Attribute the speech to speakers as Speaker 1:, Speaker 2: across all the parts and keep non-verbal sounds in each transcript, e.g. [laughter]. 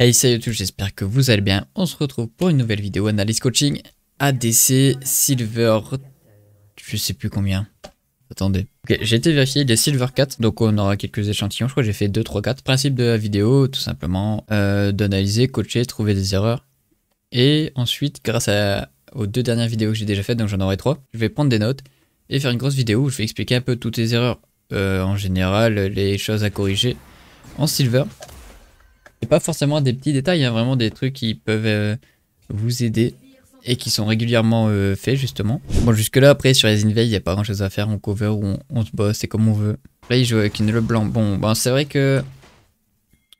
Speaker 1: Hey salut YouTube, j'espère que vous allez bien. On se retrouve pour une nouvelle vidéo analyse coaching ADC Silver... Je sais plus combien. Attendez. Ok, j'ai été vérifié, il Silver 4, donc on aura quelques échantillons. Je crois que j'ai fait 2, 3, 4. Principe de la vidéo, tout simplement, euh, d'analyser, coacher, trouver des erreurs. Et ensuite, grâce à, aux deux dernières vidéos que j'ai déjà faites, donc j'en aurai trois, je vais prendre des notes et faire une grosse vidéo où je vais expliquer un peu toutes les erreurs. Euh, en général, les choses à corriger en Silver a pas forcément des petits détails, a vraiment des trucs qui peuvent euh, vous aider et qui sont régulièrement euh, faits justement. Bon jusque là après sur les invades il n'y a pas grand chose à faire, on cover ou on, se bosse c'est comme on veut. Là il joue avec une blanc. bon ben, c'est vrai que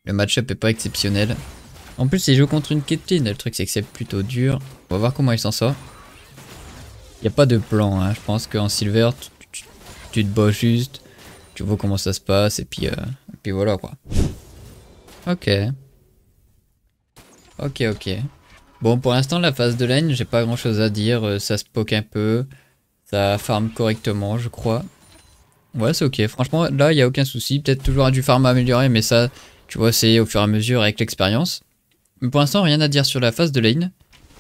Speaker 1: le match-up est pas exceptionnel. En plus il joue contre une Caitlyn, le truc c'est que c'est plutôt dur. On va voir comment il s'en sort. Il n'y a pas de plan, hein. je pense qu'en silver tu, te bosses juste, tu vois comment ça se passe et puis, euh, et puis voilà quoi. Ok. Ok, ok. Bon, pour l'instant, la phase de lane, j'ai pas grand chose à dire. Euh, ça se poke un peu. Ça farm correctement, je crois. Ouais, c'est ok. Franchement, là, il n'y a aucun souci. Peut-être toujours du farm à améliorer, mais ça, tu vois, c'est au fur et à mesure avec l'expérience. Mais pour l'instant, rien à dire sur la phase de lane.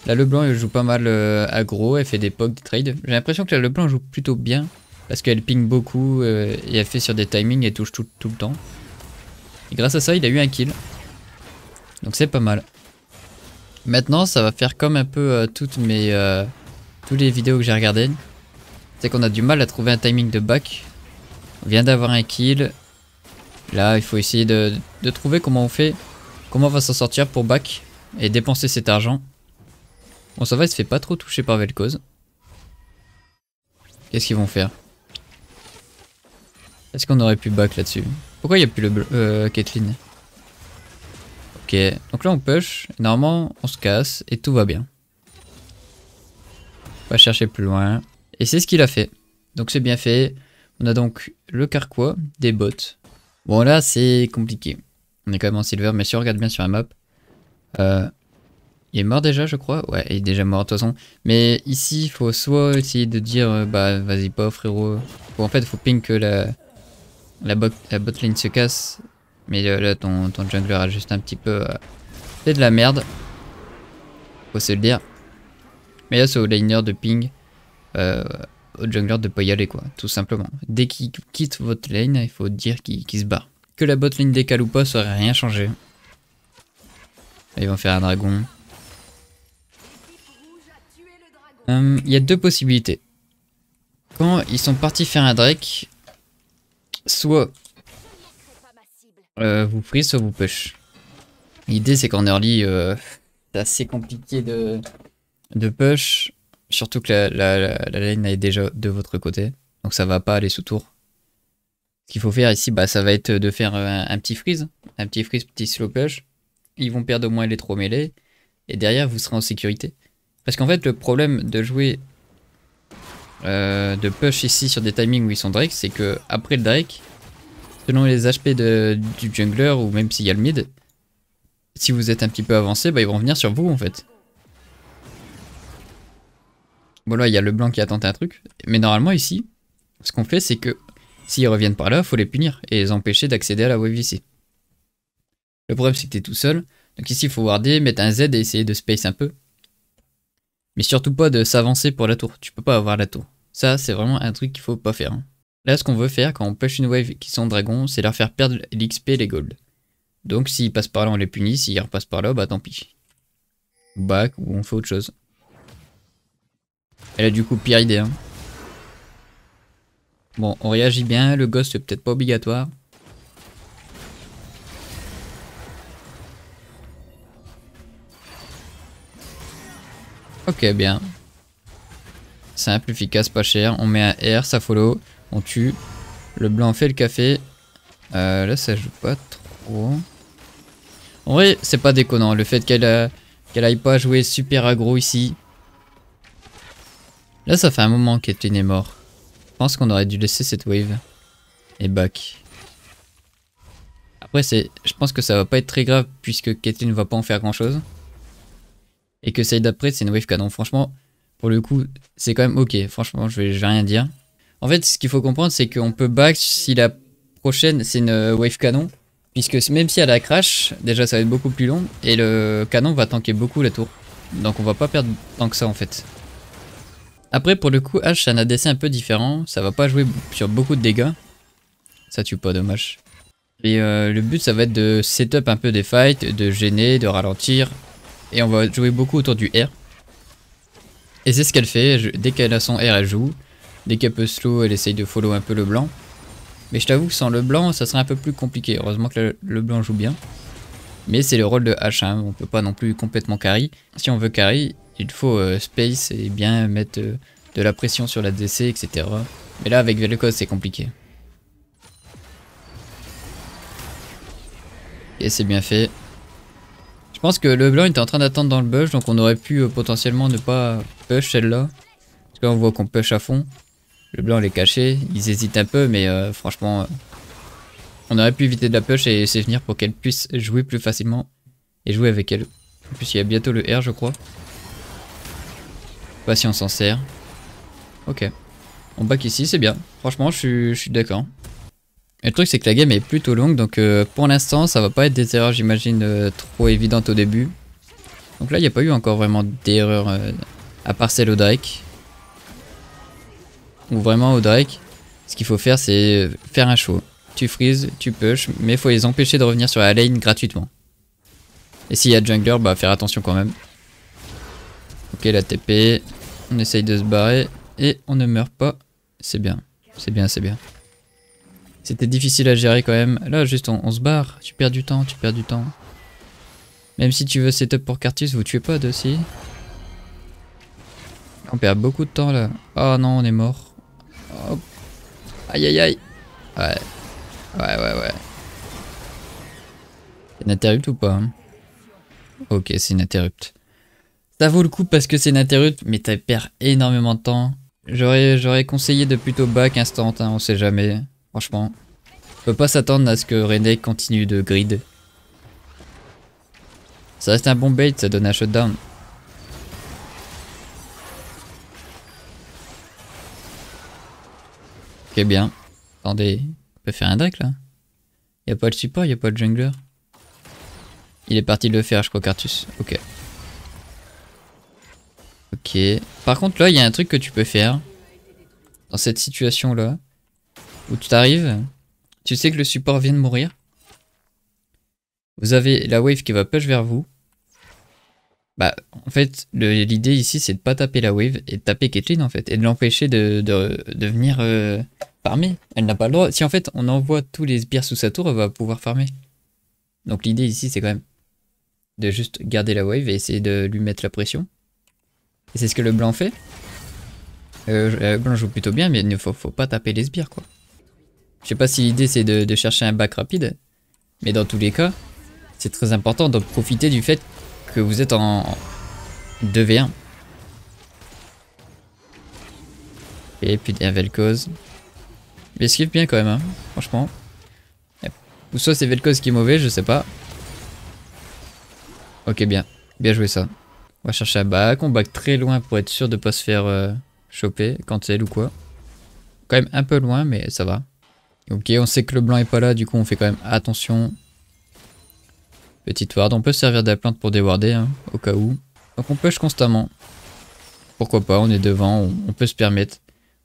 Speaker 1: le Leblanc elle joue pas mal euh, aggro, elle fait des pokes, des trades. J'ai l'impression que le Leblanc joue plutôt bien parce qu'elle ping beaucoup euh, et elle fait sur des timings et touche tout le temps. Et grâce à ça, il a eu un kill. Donc c'est pas mal. Maintenant, ça va faire comme un peu euh, toutes mes... Euh, toutes les vidéos que j'ai regardées. C'est qu'on a du mal à trouver un timing de back. On vient d'avoir un kill. Là, il faut essayer de, de, trouver comment on fait... Comment on va s'en sortir pour back et dépenser cet argent. Bon, ça va, il se fait pas trop toucher par Vel'Koz. Qu'est-ce qu'ils vont faire Est-ce qu'on aurait pu back là-dessus pourquoi il n'y a plus le bleu euh, Caitlyn Ok, donc là on push, normalement on se casse et tout va bien. On va chercher plus loin. Et c'est ce qu'il a fait. Donc c'est bien fait. On a donc le carquois, des bottes. Bon là c'est compliqué. On est quand même en silver, mais si on regarde bien sur la map... Euh, il est mort déjà je crois Ouais, il est déjà mort de toute façon. Mais ici, il faut soit essayer de dire, euh, bah vas-y pas frérot. Bon, en fait, il faut ping que la la, bot botlane se casse. Mais euh, là, ton, ton, jungler a juste un petit peu euh, fait de la merde. Faut se le dire. Mais là, c'est au laner de ping, euh, au jungler de pas y aller, quoi, tout simplement. Dès qu'il quitte votre lane, il faut dire qu'il se barre. Que la botlane décale ou pas, ça aurait rien changé. ils vont faire un dragon. Il y a deux possibilités. Quand ils sont partis faire un Drake, euh, soit vous freeze, soit vous push. L'idée c'est qu'en early, euh, c'est assez compliqué de, de push, surtout que la, la, lane est déjà de votre côté, donc ça va pas aller sous tour. Ce qu'il faut faire ici, bah, ça va être de faire un, petit freeze, un petit freeze, petit slow push. Ils vont perdre au moins les trois mêlées, et derrière vous serez en sécurité. Parce qu'en fait, le problème de jouer euh, de push ici sur des timings où ils sont Drake, c'est que après le Drake, selon les HP du jungler ou même s'il y a le mid, si vous êtes un petit peu avancé, bah, ils vont venir sur vous en fait. Bon là, il y a le blanc qui a tenté un truc. Mais normalement ici, ce qu'on fait, c'est que s'ils reviennent par là, faut les punir et les empêcher d'accéder à la wave ici. Le problème, c'est que tu es tout seul. Donc ici, il faut warder, mettre un Z et essayer de space un peu. Mais surtout pas de s'avancer pour la tour, tu peux pas avoir la tour. Ça, c'est vraiment un truc qu'il faut pas faire. Hein. Là, ce qu'on veut faire quand on pêche une wave qui sont dragons, c'est leur faire perdre l'XP et les gold. Donc s'ils passent par là, on les punit, s'ils repassent par là, bah tant pis. Back ou on fait autre chose. Elle a du coup pire idée. Hein. Bon, on réagit bien, le ghost c'est peut-être pas obligatoire. Ok, bien. Simple, efficace, pas cher. On met un R, ça follow. On tue. Le blanc fait le café. Euh, là, ça joue pas trop. En vrai, c'est pas déconnant. Le fait qu'elle euh, qu'elle aille pas jouer super aggro ici. Là, ça fait un moment qu'Etlin est mort. Je pense qu'on aurait dû laisser cette wave. Et back. Après, je pense que ça va pas être très grave puisque ne va pas en faire grand chose et que celle d'après c'est une wave canon, franchement, pour le coup, c'est quand même ok. Franchement, je vais, rien dire. En fait, ce qu'il faut comprendre, c'est qu'on peut back si la prochaine c'est une euh, wave canon. Puisque même si elle a crash, déjà ça va être beaucoup plus long. Et le canon va tanker beaucoup la tour. Donc on va pas perdre tant que ça en fait. Après pour le coup H a un ADC un peu différent. Ça va pas jouer sur beaucoup de dégâts. Ça tue pas dommage. Et euh, le but ça va être de setup un peu des fights, de gêner, de ralentir. Et on va jouer beaucoup autour du R. Et c'est ce qu'elle fait. dès qu'elle a son R, elle joue. Dès qu'elle peut slow, elle essaye de follow un peu le blanc. Mais je t'avoue que sans le blanc, ça serait un peu plus compliqué. Heureusement que le, blanc joue bien. Mais c'est le rôle de H, 1 hein. on peut pas non plus complètement carry. Si on veut carry, il faut euh, space et bien mettre euh, de la pression sur la DC, etc. Mais là, avec Vel'Koz, c'est compliqué. Et c'est bien fait. Je pense que le blanc était en train d'attendre dans le bush, donc on aurait pu euh, potentiellement ne pas push celle-là. Parce que là, on voit qu'on push à fond. Le blanc, il est caché. Ils hésitent un peu, mais euh, franchement, euh, on aurait pu éviter de la push et laisser venir pour qu'elle puisse jouer plus facilement et jouer avec elle. En plus, il y a bientôt le R, je crois. Pas si on s'en sert. Ok. On back ici, c'est bien. Franchement, je suis d'accord le truc c'est que la game est plutôt longue donc euh, pour l'instant ça va pas être des erreurs j'imagine euh, trop évidentes au début. Donc là il n'y a pas eu encore vraiment d'erreur euh, à part celle au Drake. Ou vraiment au Drake, ce qu'il faut faire c'est faire un show. Tu freeze, tu push, mais il faut les empêcher de revenir sur la lane gratuitement. Et s'il y a jungler, bah faire attention quand même. Ok la TP, on essaye de se barrer et on ne meurt pas. C'est bien, c'est bien, c'est bien. C'était difficile à gérer quand même. Là, juste, on, se barre. Tu perds du temps, tu perds du temps. Même si tu veux setup pour Cartus, vous tuez pas aussi. On perd beaucoup de temps là. Oh non, on est mort. Aïe aïe aïe. Ouais. Ouais, ouais, ouais. C'est ou pas hein? Ok, c'est interrupte. Ça vaut le coup parce que c'est interrupte, mais tu perds énormément de temps. J'aurais conseillé de plutôt back instant, hein, on sait jamais. Franchement, on peut pas s'attendre à ce que René continue de grid. Ça reste un bon bait, ça donne un shutdown. Ok, bien. Attendez, on peut faire un deck là a pas de support, il a pas de jungler. Il est parti le faire, je crois, Cartus. Ok. Ok. Par contre, là, il y a un truc que tu peux faire. Dans cette situation-là où tu t'arrives, tu sais que le support vient de mourir. Vous avez la wave qui va push vers vous. Bah, en fait, l'idée ici, c'est de pas taper la wave et de taper Caitlyn, en fait, et de l'empêcher de, de, venir euh, farmer. Elle n'a pas le droit. Si, en fait, on envoie tous les sbires sous sa tour, elle va pouvoir farmer. Donc, l'idée ici, c'est quand même de juste garder la wave et essayer de lui mettre la pression. Et c'est ce que le blanc fait. le euh, euh, blanc joue plutôt bien, mais il ne faut pas taper les sbires, quoi. Je sais pas si l'idée c'est de, chercher un bac rapide, mais dans tous les cas, c'est très important de profiter du fait que vous êtes en 2v1. Et puis un Vel'Koz. qui est bien quand même, hein, franchement. Ou soit c'est Vel'Koz qui est mauvais, je sais pas. Ok, bien. Bien joué ça. On va chercher un bac, on back très loin pour être sûr de pas se faire euh, choper Quand elle ou quoi. Quand même un peu loin, mais ça va. Ok, on sait que le blanc est pas là, du coup on fait quand même attention. Petite ward, on peut servir de la plante pour déwarder, hein, au cas où. Donc on push constamment. Pourquoi pas, on est devant, on, peut se permettre.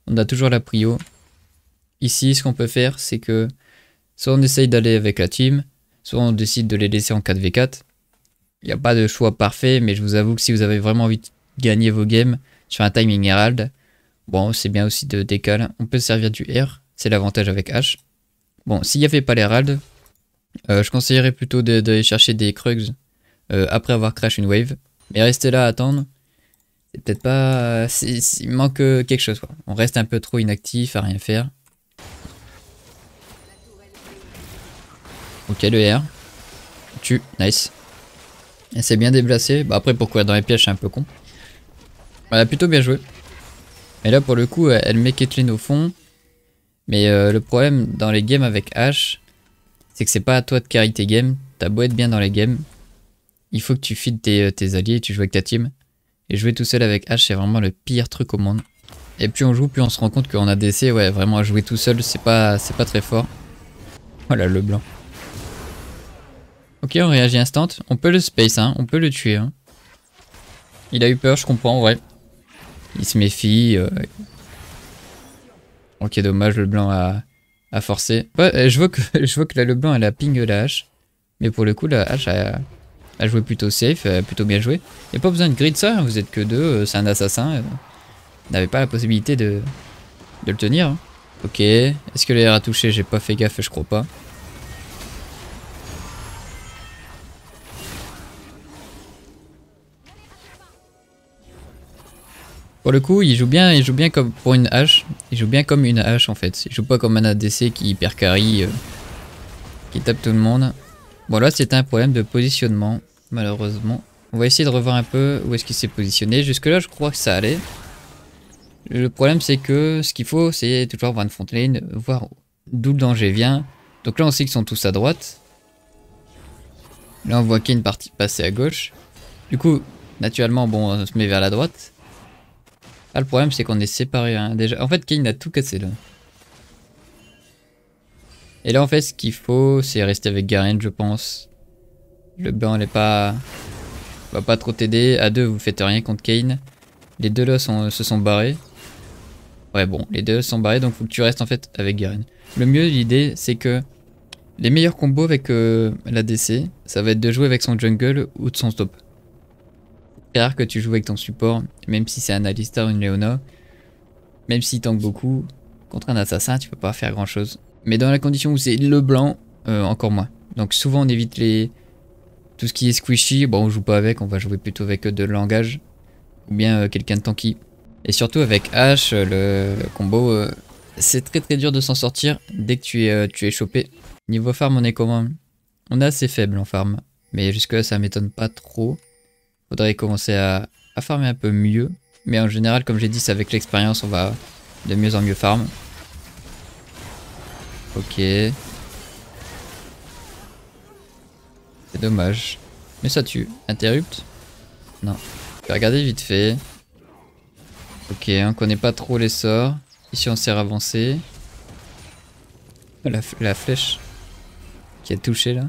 Speaker 1: On a toujours la prio. Ici, ce qu'on peut faire, c'est que soit on essaye d'aller avec la team, soit on décide de les laisser en 4v4. Il n'y a pas de choix parfait, mais je vous avoue que si vous avez vraiment envie de gagner vos games sur un timing herald, bon, c'est bien aussi de décaler. On peut servir du R, c'est l'avantage avec H. Bon, s'il n'y avait pas l'Herald, euh, je conseillerais plutôt d'aller chercher des Krugs euh, après avoir crash une wave. Mais rester là à attendre, c'est peut-être pas... il manque euh, quelque chose. Quoi. On reste un peu trop inactif, à rien faire. Ok, le R. Tu, nice. Elle s'est bien déplacée. Bah après, pourquoi courir dans les pièges, c'est un peu con. Elle a plutôt bien joué. Mais là, pour le coup, elle met Caitlyn au fond. Mais euh, le problème dans les games avec H, c'est que c'est pas à toi de carry tes games. T'as beau être bien dans les games, il faut que tu feed euh, tes, alliés et tu joues avec ta team. Et jouer tout seul avec H, c'est vraiment le pire truc au monde. Et plus on joue, plus on se rend compte qu'on a C. ouais, vraiment jouer tout seul, c'est pas, pas très fort. Voilà, oh le blanc. Ok, on réagit instant. On peut le space, hein, on peut le tuer. Hein. Il a eu peur, je comprends, ouais. Il se méfie, euh, est dommage, le blanc a, forcé. Euh, je vois que, [laughs] je vois que là, le blanc, elle a ping la hache. Mais pour le coup, la hache a, joué plutôt safe, euh, plutôt bien joué. Il n'y a pas besoin de grid ça, hein. vous êtes que deux, euh, c'est un assassin. Vous n'avez pas la possibilité de, de le tenir. Hein. Ok, est-ce que l'air a touché J'ai pas fait gaffe, je crois pas. Pour le coup, il joue bien, il joue bien comme pour une hache. Il joue bien comme une hache en fait. Il joue pas comme un ADC qui hyper carry, euh, qui tape tout le monde. Bon là c'est un problème de positionnement, malheureusement. On va essayer de revoir un peu où est-ce qu'il s'est positionné. Jusque là je crois que ça allait. Le problème c'est que ce qu'il faut c'est toujours voir une front lane, voir d'où le danger vient. Donc là on sait qu'ils sont tous à droite. Là on voit qu'il y a une partie passée à gauche. Du coup, naturellement, bon, on se met vers la droite. Ah, le problème, c'est qu'on est séparés. Hein. déjà. En fait, Kane a tout cassé là. Et là, en fait, ce qu'il faut, c'est rester avec Garen, je pense. Le bain n'est pas. va pas trop t'aider. À deux, vous faites rien contre Kane. Les deux là se sont barrés. Ouais, bon, les deux sont barrés, donc faut que tu restes en fait avec Garen. Le mieux, l'idée, c'est que les meilleurs combos avec l'ADC, euh, la DC, ça va être de jouer avec son jungle ou de son stop rare que tu joues avec ton support, même si c'est un Alistair ou une Leona. Même s'il tank beaucoup, contre un assassin, tu peux pas faire grand chose. Mais dans la condition où c'est le blanc, euh, encore moins. Donc souvent on évite les tout ce qui est squishy, bon on joue pas avec, on va jouer plutôt avec euh, de langage. Ou bien euh, quelqu'un de tanky. Et surtout avec H, le, combo, c'est très très dur de s'en sortir dès que tu es, tu es chopé. Niveau farm on est comment On est assez faible en farm, mais jusque là ça m'étonne pas trop faudrait commencer à, farmer un peu mieux. Mais en général, comme j'ai dit, c'est avec l'expérience, on va de mieux en mieux farm. Ok. C'est dommage. Mais ça tue. Interrupt Non. Je vais regarder vite fait. Ok, on connaît pas trop les sorts. Ici, on sert avancé. La, la flèche qui a touché là.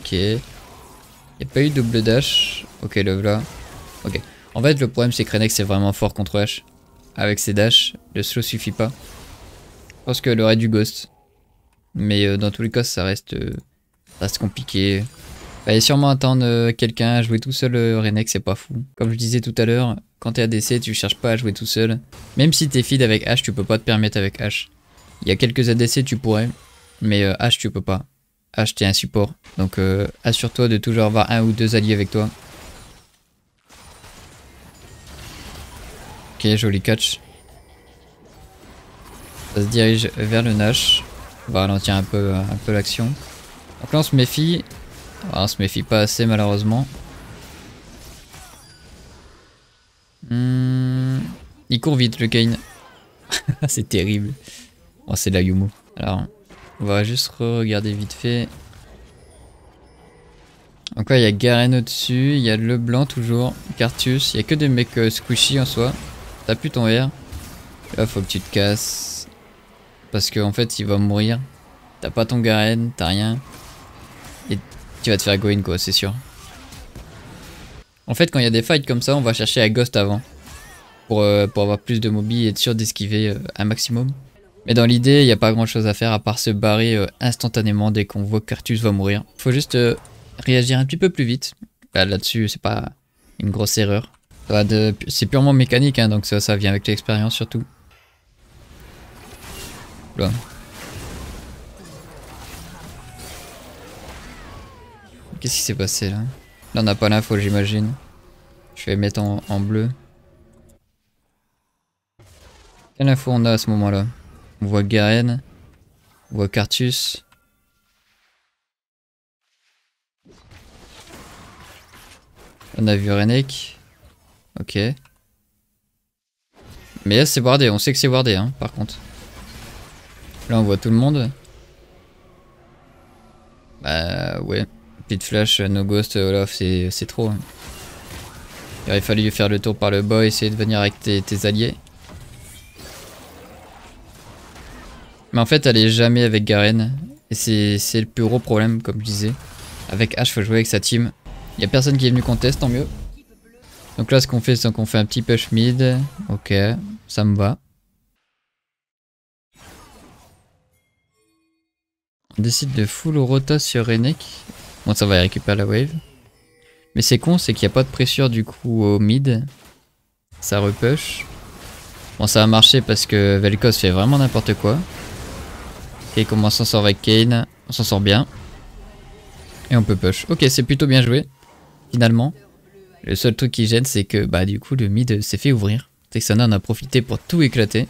Speaker 1: Ok. Il n'y a pas eu double dash. Ok, le là. Ok. En fait, le problème, c'est que Renex est vraiment fort contre H. Avec ses dash, le slow suffit pas. Je pense qu'elle aurait du ghost. Mais euh, dans tous les cas, ça reste, compliqué. Euh, ça reste compliqué. Fallait bah, sûrement attendre euh, quelqu'un à Jouer tout seul Renex, c'est pas fou. Comme je disais tout à l'heure, quand t'es ADC, tu cherches pas à jouer tout seul. Même si t'es feed avec H, tu peux pas te permettre avec H. Il y a quelques ADC, tu pourrais. Mais H, tu peux pas acheter un support. Donc euh, assure-toi de toujours avoir un ou deux alliés avec toi. Ok, joli catch. Ça se dirige vers le Nash. On va ralentir un peu, un peu l'action. Donc là on se méfie. Ah, on se méfie pas assez malheureusement. Hmm, il court vite le Kane. [laughs] c'est terrible. Oh, c'est c'est la Yumu. Alors, on va juste regarder vite fait. Encore, il y a Garen au-dessus, il y a blanc toujours, Cartus, il y a que des mecs euh, squishy en soi. T'as plus ton R. Là, faut que tu te casses. Parce qu'en fait, il va mourir. T'as pas ton Garen, t'as rien. Et tu vas te faire go in, quoi, c'est sûr. En fait, quand il y a des fights comme ça, on va chercher à Ghost avant. Pour, euh, pour avoir plus de mobi et être sûr d'esquiver euh, un maximum. Mais dans l'idée, il n'y a pas grand chose à faire à part se barrer euh, instantanément dès qu'on voit que Cartus va mourir. Faut juste euh, réagir un petit peu plus vite. Bah, là-dessus, c'est pas une grosse erreur. C'est purement mécanique, hein, donc ça, ça vient avec l'expérience surtout. Qu'est-ce qui s'est passé là Là on n'a pas l'info j'imagine. Je vais mettre en bleu. Quelle info on a à ce moment là on voit Garen. On voit Cartus. On a vu Renek. Ok. Mais c'est wardé, on sait que c'est wardé hein, par contre. Là on voit tout le monde. Bah ouais. petite flash, euh, no ghost, euh, Olaf, c'est trop. Hein. Il aurait fallu faire le tour par le bas, essayer de venir avec tes alliés. Mais en fait, elle est jamais avec Garen. Et c'est le plus gros problème, comme je disais. Avec Ash faut jouer avec sa team. Il a personne qui est venu contest, tant mieux. Donc là, ce qu'on fait, c'est qu'on fait un petit push mid. Ok, ça me va. On décide de full rota sur Renek. Bon, ça va, récupérer la wave. Mais c'est con, c'est qu'il n'y a pas de pression du coup au mid. Ça repush. Bon, ça a marché parce que Velkos fait vraiment n'importe quoi. Et comment on s'en sort avec Kane On s'en sort bien. Et on peut push. Ok, c'est plutôt bien joué. Finalement. Le seul truc qui gêne, c'est que bah du coup le mid s'est fait ouvrir. Texana en a profité pour tout éclater.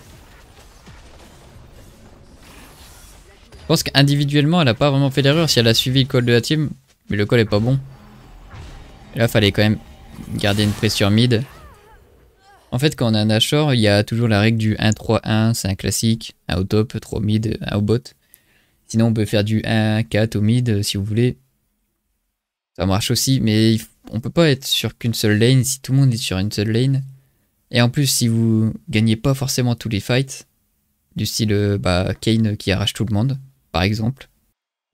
Speaker 1: Je pense qu'individuellement, elle a pas vraiment fait l'erreur si elle a suivi le call de la team. Mais le call est pas bon. là, fallait quand même garder une pression mid. En fait, quand on a un Nashor, il y a toujours la règle du 1-3-1, c'est un classique, un au top, 3 au mid, un au bot. Sinon, on peut faire du 1-4 au mid euh, si vous voulez. Ça marche aussi, mais on peut pas être sur qu'une seule lane si tout le monde est sur une seule lane. Et en plus, si vous gagnez pas forcément tous les fights, du style euh, bah, Kane qui arrache tout le monde, par exemple,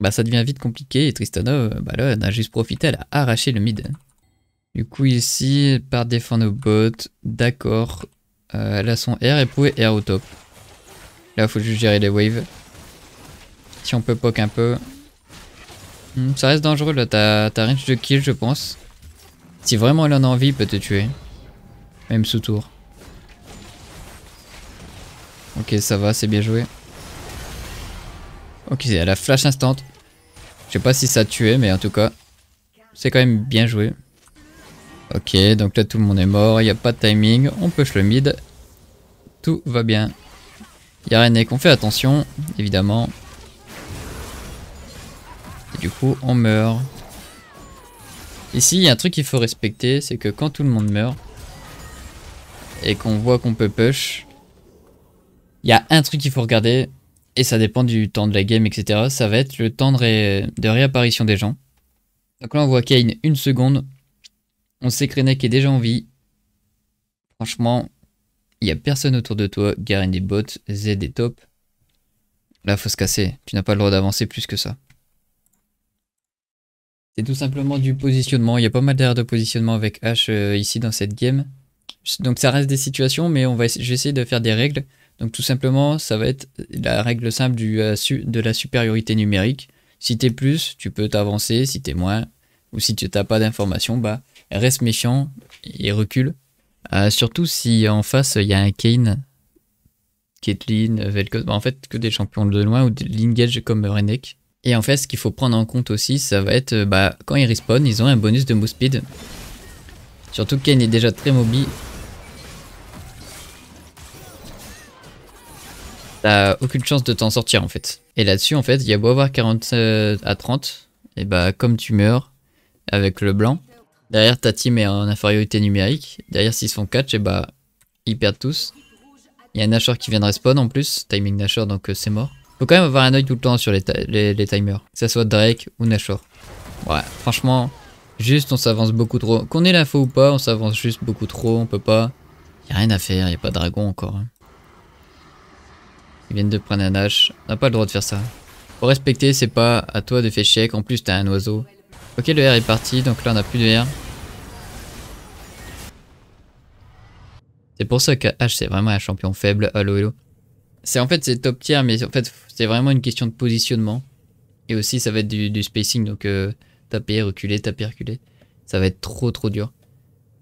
Speaker 1: bah ça devient vite compliqué et Tristana, euh, bah elle a juste profité, elle a arraché le mid. Du coup, ici, par défendre nos bottes. D'accord. Euh, elle a son R et pouvait R au top. Là, il faut juste gérer les waves. Si on peut poke un peu. Hmm, ça reste dangereux là, T'as range de kill, je pense. Si vraiment elle en a envie, peut te tuer. Même sous tour. Ok, ça va, c'est bien joué. Ok, elle a flash instant. Je sais pas si ça a tué, mais en tout cas, c'est quand même bien joué. Ok, donc là tout le monde est mort, il n'y a pas de timing, on push le mid. Tout va bien. Il n'y a rien qu'on fait attention, évidemment. Et du coup, on meurt. Ici, il y a un truc qu'il faut respecter, c'est que quand tout le monde meurt, et qu'on voit qu'on peut push, il y a un truc qu'il faut regarder, et ça dépend du temps de la game, etc. Ça va être le temps de, de réapparition des gens. Donc là, on voit Kane une seconde, on sait que Renek est déjà en vie. Franchement, il n'y a personne autour de toi. Garen des bots, Z est top. Là, faut se casser. Tu n'as pas le droit d'avancer plus que ça. C'est tout simplement du positionnement. Il y a pas mal d'erreurs de positionnement avec H euh, ici dans cette game. Donc ça reste des situations, mais on va j'essaie de faire des règles. Donc tout simplement, ça va être la règle simple euh, de la supériorité numérique. Si t'es plus, tu peux t'avancer. Si t'es moins, ou si tu n'as pas d'informations, bah reste méchant, il recule. Euh, surtout si en face il y a un Kane, Caitlyn, Velko, en fait que des champions de loin ou de Lingage comme Renek. Et en fait, ce qu'il faut prendre en compte aussi, ça va être euh, bah, quand ils respawn, ils ont un bonus de move speed. Surtout Kane est déjà très mobile. T'as aucune chance de t'en sortir en fait. Et là-dessus, en fait, il y a beau avoir 40 euh, à 30, et bah comme tu meurs avec le blanc, Derrière, ta team est en infériorité numérique. Derrière, s'ils se font catch, et eh bah, ils perdent tous. Il y a un Nashor qui vient de respawn en plus. Timing Nashor donc euh, c'est mort. Faut quand même avoir un oeil tout le temps sur les, timers. Que ça soit Drake ou Nashor. Ouais, franchement, juste on s'avance beaucoup trop. Qu'on ait l'info ou pas, on s'avance juste beaucoup trop. On peut pas. Y'a rien à faire, y'a pas de dragon encore. Hein. Ils viennent de prendre un H. On n'a pas le droit de faire ça. Pour respecter, c'est pas à toi de faire chèque. En plus, t'as un oiseau. Ok, le R est parti, donc là on a plus de R. C'est pour ça que H, c'est vraiment un champion faible. à hello. C'est en fait, c'est top tier, mais en fait, c'est vraiment une question de positionnement. Et aussi, ça va être du, spacing, donc euh, taper, reculer, taper, reculer. Ça va être trop, trop dur.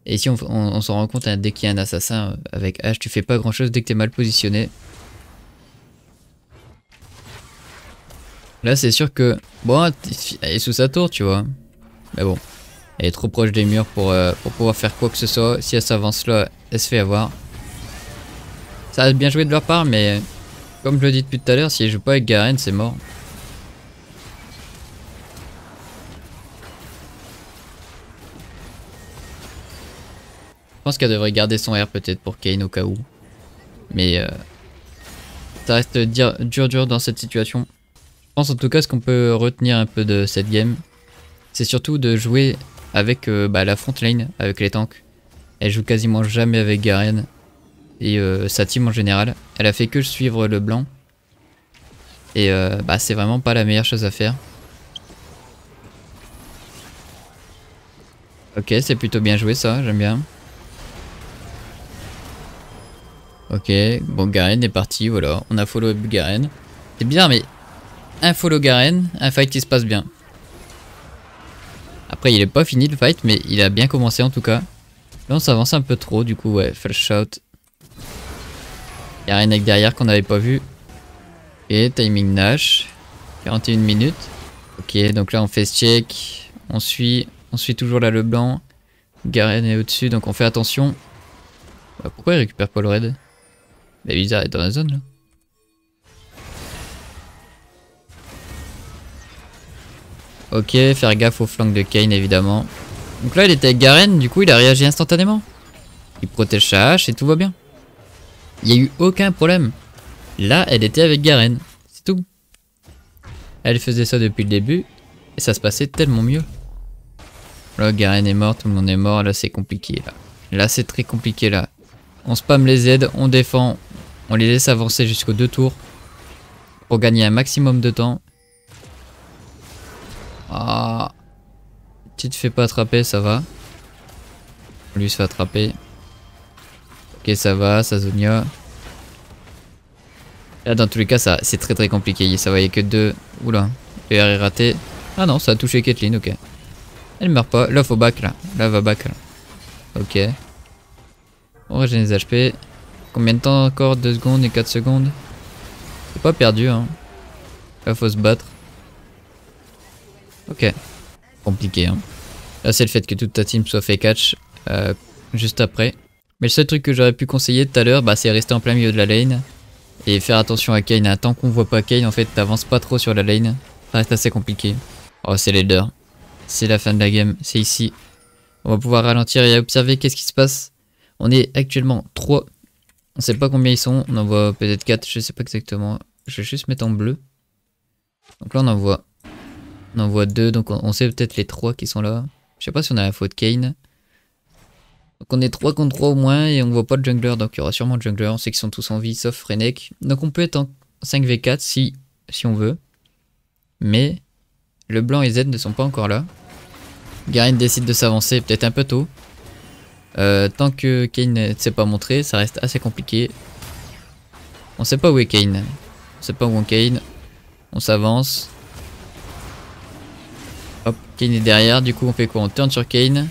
Speaker 1: Et si on, se s'en rend compte, hein, dès qu'il y a un assassin euh, avec H, tu fais pas grand chose dès que t'es mal positionné. Là, c'est sûr que... Bon, elle est sous sa tour, tu vois. Mais bon, elle est trop proche des murs pour, euh, pour pouvoir faire quoi que ce soit. Si elle s'avance là, elle se fait avoir. Ça a bien joué de leur part, mais comme je le dis depuis tout à l'heure, si je joue pas avec Garen, c'est mort. Je pense qu'elle devrait garder son R peut-être pour Kane au cas où. Mais euh, ça reste dire, dur dur dans cette situation. Je pense en tout cas ce qu'on peut retenir un peu de cette game, c'est surtout de jouer avec euh, bah, la front lane, avec les tanks. Elle joue quasiment jamais avec Garen et euh, sa team en général. Elle a fait que suivre le blanc. Et euh, bah, c'est vraiment pas la meilleure chose à faire. Ok, c'est plutôt bien joué ça, j'aime bien. Ok, bon Garen est parti, voilà. On a follow Garen. C'est bizarre mais... Un follow Garen, un fight qui se passe bien. Après il est pas fini le fight mais il a bien commencé en tout cas ça on s'avance un peu trop, du coup, ouais, full shout. Y'a rien avec derrière qu'on n'avait pas vu. Et timing Nash. 41 minutes. Ok, donc là, on fait ce check. On suit. On suit toujours là le blanc. Garen est au-dessus, donc on fait attention. Bah, pourquoi il récupère Paul Red Mais bizarre, bah, est dans la zone, là. Ok, faire gaffe au flanc de Kane évidemment. Donc là, elle était avec Garen, du coup, il a réagi instantanément. Il protège sa hache et tout va bien. Il n'y a eu aucun problème. Là, elle était avec Garen. C'est tout. Elle faisait ça depuis le début et ça se passait tellement mieux. Là, Garen est mort, tout le monde est mort. Là, c'est compliqué. Là, c'est très compliqué. Là, on spam les aides, on défend, on les laisse avancer jusqu'aux deux tours pour gagner un maximum de temps. Ah. Tu te fais pas attraper, ça va. Lui se fait attraper. Ok, ça va, ça Là, dans tous les cas, ça c'est très très compliqué. Ça voyait que deux. Oula, le R est raté. Ah non, ça a touché Caitlyn, ok. Elle meurt pas. Là, faut back, là. Là, va back, là. Ok. On régène les HP. Combien de temps encore 2 secondes et 4 secondes C'est pas perdu, hein. Là, faut se battre. Ok compliqué. Hein. Là, c'est le fait que toute ta team soit fait catch euh, juste après. Mais le seul truc que j'aurais pu conseiller tout à l'heure, bah, c'est rester en plein milieu de la lane et faire attention à Kane. Ah, tant qu'on voit pas Kane, en fait, t'avances pas trop sur la lane. Ça reste assez compliqué. Oh, c'est l'elder. C'est la fin de la game. C'est ici. On va pouvoir ralentir et observer qu'est-ce qui se passe. On est actuellement 3. On sait pas combien ils sont. On en voit peut-être 4. Je sais pas exactement. Je vais juste mettre en bleu. Donc là, on en voit on en voit deux, donc on, sait peut-être les trois qui sont là. Je sais pas si on a la faute Kane. Donc on est 3 contre 3 au moins et on voit pas de jungler, donc il y aura sûrement de jungler. On sait qu'ils sont tous en vie, sauf Renek. Donc on peut être en 5v4 si, si on veut. Mais le blanc et Z ne sont pas encore là. Garin décide de s'avancer peut-être un peu tôt. Euh, tant que Kane ne s'est pas montré, ça reste assez compliqué. On sait pas où est Kane. On sait pas où est Kane. On s'avance. Kane est derrière, du coup on fait quoi On tourne sur Kane.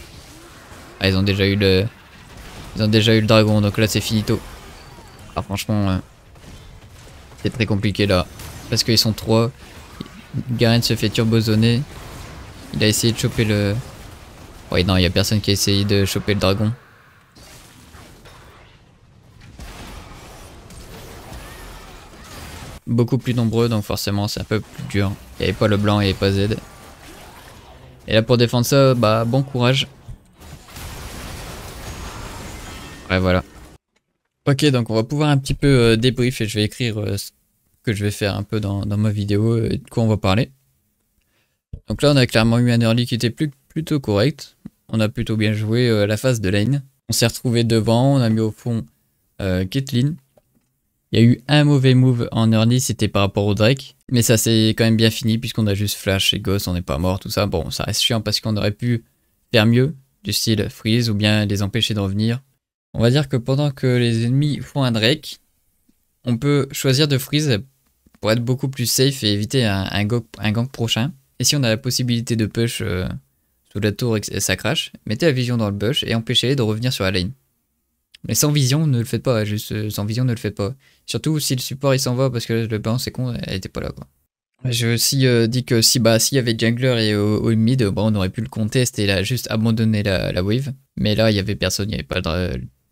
Speaker 1: Ah ils ont déjà eu le. Ils ont déjà eu le dragon, donc là c'est finito. Ah franchement. Euh, c'est très compliqué là. Parce qu'ils sont trois. Garen se fait turbozonner. Il a essayé de choper le. Ouais non, il y a personne qui a essayé de choper le dragon. Beaucoup plus nombreux donc forcément c'est un peu plus dur. Il n'y avait pas le blanc, il pas Z. Et là pour défendre ça, bah bon courage. Ouais voilà. Ok donc on va pouvoir un petit peu euh, débrief et je vais écrire euh, ce que je vais faire un peu dans, ma vidéo et de quoi on va parler. Donc là on a clairement eu un early qui était plus, plutôt correct. On a plutôt bien joué euh, la phase de lane. On s'est retrouvé devant, on a mis au fond Caitlyn il y a eu un mauvais move en early, c'était par rapport au Drake. Mais ça s'est quand même bien fini puisqu'on a juste Flash et Ghost, on n'est pas mort, tout ça. Bon, ça reste chiant parce qu'on aurait pu faire mieux, du style freeze ou bien les empêcher de revenir. On va dire que pendant que les ennemis font un Drake, on peut choisir de freeze pour être beaucoup plus safe et éviter un, gank prochain. Et si on a la possibilité de push euh, sous la tour et ça crash, mettez la vision dans le bush et empêchez-les de revenir sur la lane. Mais sans vision, ne le faites pas. Juste euh, sans vision, ne le faites pas. Surtout si le support il s'en va parce que le balance c'est con, elle était pas là quoi. J'ai aussi euh, dit que si bah s'il y avait Jungler et au, mid, on aurait pu le contester et là juste abandonner la, wave. Mais là il y avait personne, il n'y avait pas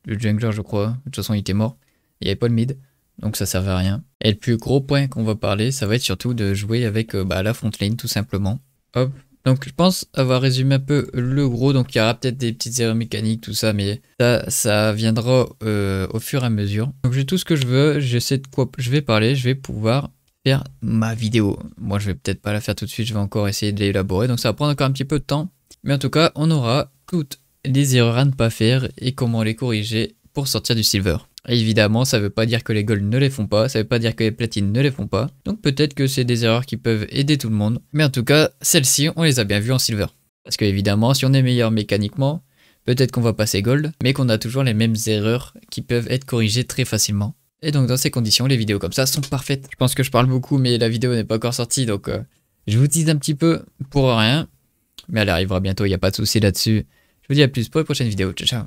Speaker 1: le Jungler je crois. De toute façon il était mort. Il n'y avait pas le mid. Donc ça servait à rien. Et le plus gros point qu'on va parler, ça va être surtout de jouer avec euh, bah, la frontline tout simplement. Hop, donc je pense avoir résumé un peu le gros. Donc il y aura peut-être des petites erreurs mécaniques, tout ça, mais ça, viendra euh, au fur et à mesure. Donc j'ai tout ce que je veux, je sais de quoi je vais parler, je vais pouvoir faire ma vidéo. Moi je vais peut-être pas la faire tout de suite, je vais encore essayer de l'élaborer, donc ça va prendre encore un petit peu de temps. Mais en tout cas, on aura toutes les erreurs à ne pas faire et comment les corriger pour sortir du silver. Évidemment, ça ne veut pas dire que les golds ne les font pas, ça ne veut pas dire que les platines ne les font pas. Donc peut-être que c'est des erreurs qui peuvent aider tout le monde. Mais en tout cas, celles-ci, on les a bien vues en silver. Parce que évidemment, si on est meilleur mécaniquement, peut-être qu'on va passer gold, mais qu'on a toujours les mêmes erreurs qui peuvent être corrigées très facilement. Et donc dans ces conditions, les vidéos comme ça sont parfaites. Je pense que je parle beaucoup, mais la vidéo n'est pas encore sortie, donc euh, je vous tease un petit peu pour rien. Mais elle arrivera bientôt, il n'y a pas de souci là-dessus. Je vous dis à plus pour les prochaines vidéos. Ciao, ciao